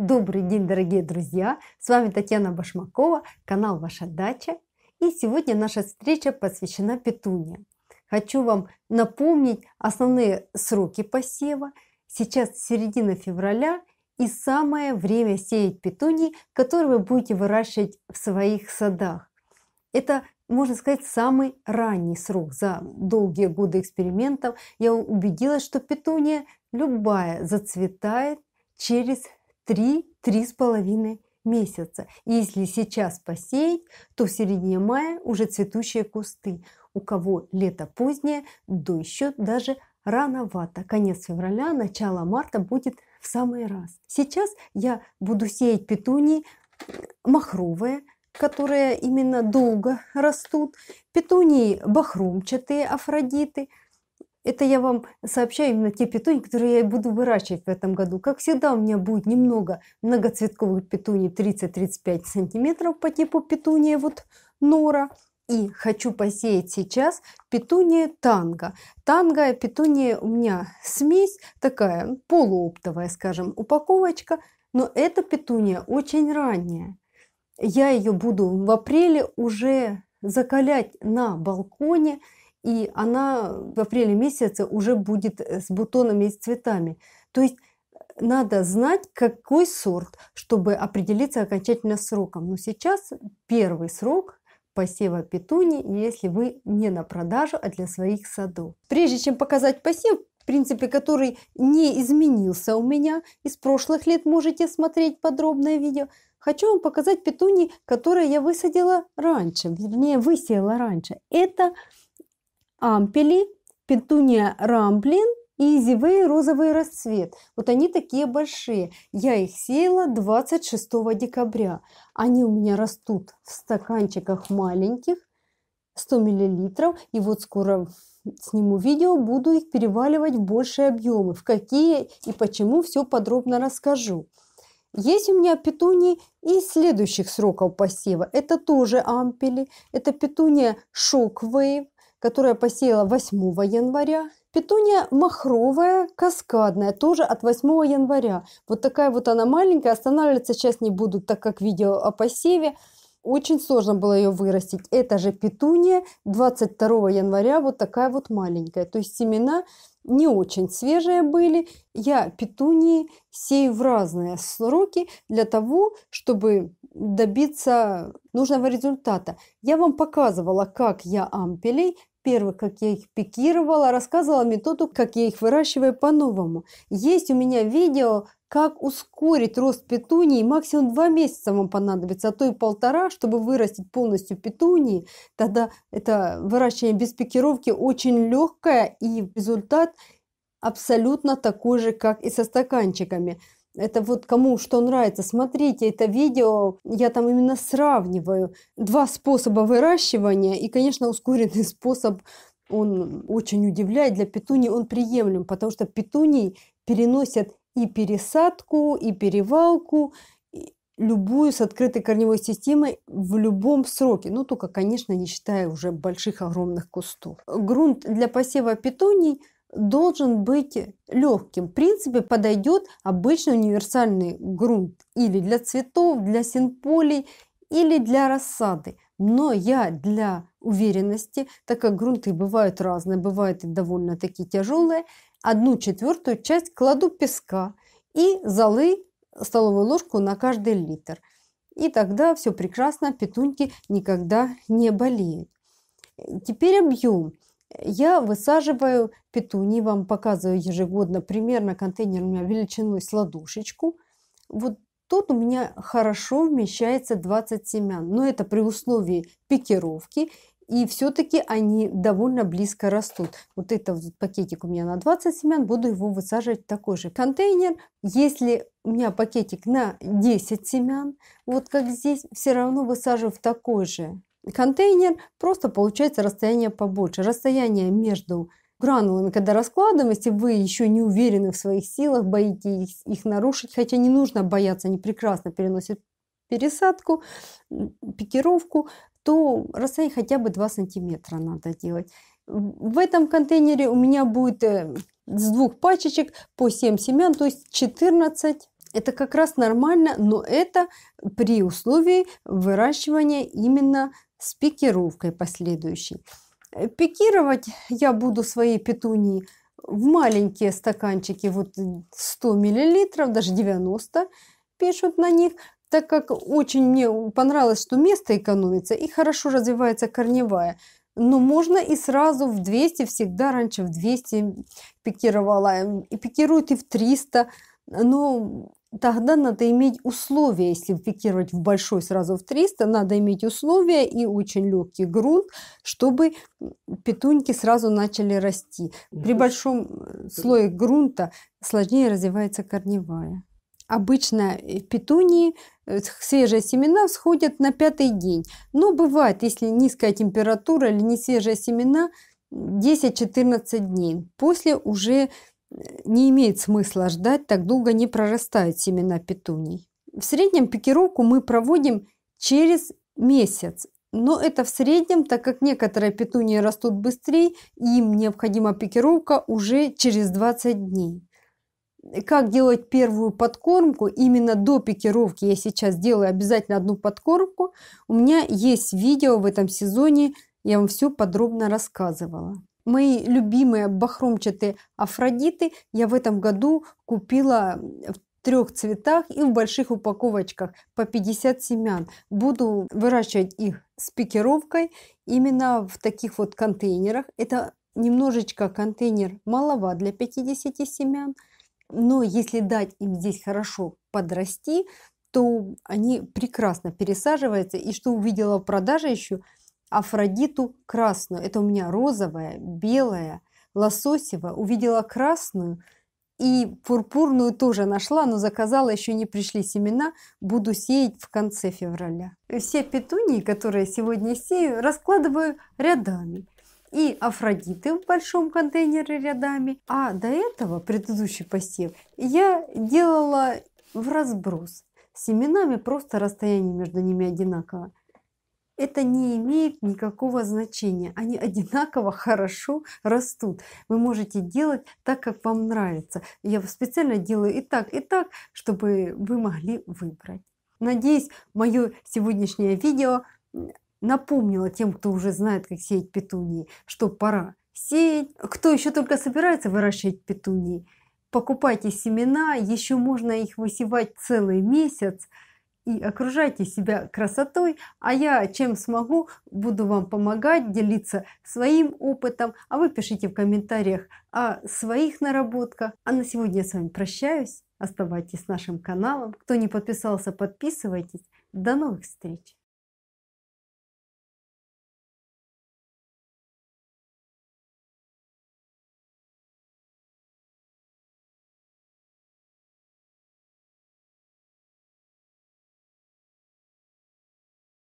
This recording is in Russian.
Добрый день, дорогие друзья! С вами Татьяна Башмакова, канал «Ваша дача». И сегодня наша встреча посвящена петуне. Хочу вам напомнить основные сроки посева. Сейчас середина февраля и самое время сеять петуни, которые вы будете выращивать в своих садах. Это, можно сказать, самый ранний срок за долгие годы экспериментов. Я убедилась, что петуния любая зацветает через 3-3,5 месяца. И если сейчас посеять, то в середине мая уже цветущие кусты. У кого лето позднее, до еще даже рановато. Конец февраля, начало марта будет в самый раз. Сейчас я буду сеять петунии махровые, которые именно долго растут, петунии бахромчатые, афродиты – это я вам сообщаю именно те петуни, которые я буду выращивать в этом году. Как всегда, у меня будет немного многоцветковых петуний 30-35 сантиметров по типу петуния вот нора. И хочу посеять сейчас петуния танго. Танго, петуния у меня смесь такая полуоптовая, скажем, упаковочка. Но эта петуния очень ранняя. Я ее буду в апреле уже закалять на балконе – и она в апреле месяце уже будет э, с бутонами и с цветами. То есть э, надо знать, какой сорт, чтобы определиться окончательно сроком. Но сейчас первый срок посева петуни, если вы не на продажу, а для своих садов. Прежде чем показать посев, в принципе, который не изменился у меня из прошлых лет, можете смотреть подробное видео, хочу вам показать петуни, которые я высадила раньше, вернее, высеяла раньше. Это ампели, петуния рамблин и зивей розовый расцвет. Вот они такие большие. Я их сеяла 26 декабря. Они у меня растут в стаканчиках маленьких, 100 миллилитров. И вот скоро сниму видео, буду их переваливать в большие объемы. В какие и почему, все подробно расскажу. Есть у меня петунии и следующих сроков посева. Это тоже ампели, это петуния шоквейв, которая посеяла 8 января. Петуния махровая, каскадная, тоже от 8 января. Вот такая вот она маленькая, останавливаться сейчас не буду, так как видео о посеве. Очень сложно было ее вырастить. Это же петуния 22 января, вот такая вот маленькая. То есть семена не очень свежие были. Я петунии сею в разные сроки для того, чтобы добиться нужного результата. Я вам показывала, как я ампелей Первых, как я их пикировала, рассказывала методу, как я их выращиваю по-новому. Есть у меня видео, как ускорить рост петунии. Максимум два месяца вам понадобится, а то и полтора, чтобы вырастить полностью петунии. Тогда это выращивание без пикировки очень легкое и результат абсолютно такой же, как и со стаканчиками. Это вот кому что нравится. Смотрите это видео, я там именно сравниваю два способа выращивания и, конечно, ускоренный способ он очень удивляет. Для петуний он приемлем, потому что петуний переносят и пересадку, и перевалку, и любую с открытой корневой системой в любом сроке. Ну, только, конечно, не считая уже больших огромных кустов. Грунт для посева петуний – должен быть легким. В принципе, подойдет обычный универсальный грунт или для цветов, для синполей, или для рассады. Но я для уверенности, так как грунты бывают разные, бывают и довольно-таки тяжелые, одну четвертую часть кладу песка и золы столовую ложку на каждый литр. И тогда все прекрасно, петуньки никогда не болеют. Теперь объем. Я высаживаю петуни, вам показываю ежегодно примерно контейнер у меня величиной с ладошечку. Вот тут у меня хорошо вмещается 20 семян, но это при условии пикировки. И все-таки они довольно близко растут. Вот это вот пакетик у меня на 20 семян, буду его высаживать в такой же контейнер. Если у меня пакетик на 10 семян, вот как здесь, все равно высаживаю в такой же контейнер, просто получается расстояние побольше. Расстояние между гранулами, когда раскладываем, если вы еще не уверены в своих силах, боитесь их нарушить, хотя не нужно бояться, они прекрасно переносят пересадку, пикировку, то расстояние хотя бы 2 сантиметра надо делать. В этом контейнере у меня будет э, с двух пачечек по 7 семян, то есть 14. Это как раз нормально, но это при условии выращивания именно с пикировкой последующей. Э, пикировать я буду свои петунии в маленькие стаканчики, вот 100 мл, даже 90 пишут на них, так как очень мне понравилось, что место экономится и хорошо развивается корневая. Но можно и сразу в 200, всегда раньше в 200 пикировала, и пикируют и в 300, но тогда надо иметь условия, если фиксировать в большой сразу в 300, надо иметь условия и очень легкий грунт, чтобы петуньки сразу начали расти. При большом э, слое грунта сложнее развивается корневая. Обычно э, петунии э, свежие семена всходят на пятый день. Но бывает, если низкая температура или не свежие семена, 10-14 дней. После уже не имеет смысла ждать, так долго не прорастают семена петуний. В среднем пикировку мы проводим через месяц. Но это в среднем, так как некоторые петунии растут быстрее, им необходима пикировка уже через 20 дней. Как делать первую подкормку? Именно до пикировки я сейчас делаю обязательно одну подкормку. У меня есть видео в этом сезоне, я вам все подробно рассказывала. Мои любимые бахромчатые афродиты я в этом году купила в трех цветах и в больших упаковочках по 50 семян. Буду выращивать их с пикировкой именно в таких вот контейнерах. Это немножечко контейнер малова для 50 семян, но если дать им здесь хорошо подрасти, то они прекрасно пересаживаются. И что увидела в продаже еще – Афродиту красную. Это у меня розовая, белая, лососевая. Увидела красную и пурпурную тоже нашла, но заказала, еще не пришли семена. Буду сеять в конце февраля. Все петунии, которые сегодня сею, раскладываю рядами. И афродиты в большом контейнере рядами. А до этого, предыдущий посев, я делала в разброс. Семенами просто расстояние между ними одинаково это не имеет никакого значения. Они одинаково хорошо растут. Вы можете делать так, как вам нравится. Я специально делаю и так, и так, чтобы вы могли выбрать. Надеюсь, мое сегодняшнее видео напомнило тем, кто уже знает, как сеять петунии, что пора сеять. Кто еще только собирается выращивать петунии, покупайте семена, еще можно их высевать целый месяц и окружайте себя красотой, а я чем смогу, буду вам помогать, делиться своим опытом, а вы пишите в комментариях о своих наработках. А на сегодня я с вами прощаюсь, оставайтесь с нашим каналом. Кто не подписался, подписывайтесь. До новых встреч!